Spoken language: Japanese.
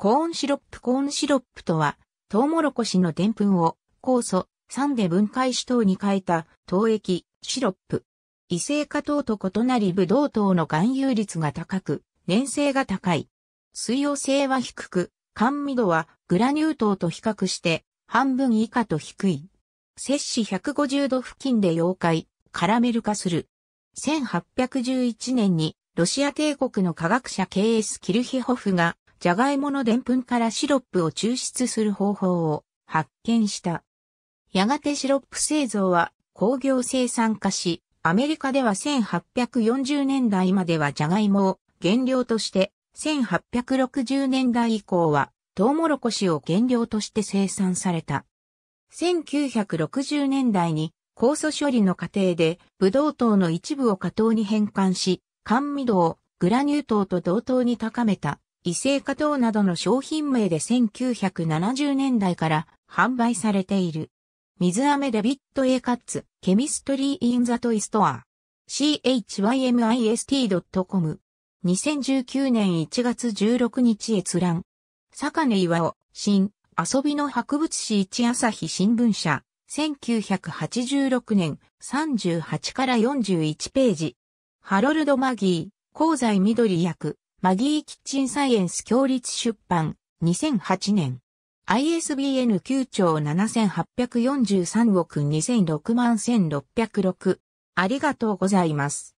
コーンシロップコーンシロップとは、トウモロコシのデンプンを酵素、酸で分解し糖に変えた糖液、シロップ。異性化糖と異なりブドウ糖の含有率が高く、粘性が高い。水溶性は低く、甘味度はグラニュー糖と比較して半分以下と低い。摂氏150度付近で溶解、カラメル化する。1811年にロシア帝国の科学者 K.S. キルヒホフがジャガイモのデンプンからシロップを抽出する方法を発見した。やがてシロップ製造は工業生産化し、アメリカでは1840年代まではジャガイモを原料として、1860年代以降はトウモロコシを原料として生産された。1960年代に酵素処理の過程でブドウ糖の一部を果糖に変換し、甘味度をグラニュー糖と同等に高めた。異性化等などの商品名で1970年代から販売されている。水飴デビット A カッツ、ケミストリーインザトイストア。chymist.com。2019年1月16日閲覧。坂根岩尾、新、遊びの博物誌一朝日新聞社。1986年38から41ページ。ハロルド・マギー、香西緑役、マギー・キッチン・サイエンス共立出版、2008年。ISBN 9兆7843億2006万1606。ありがとうございます。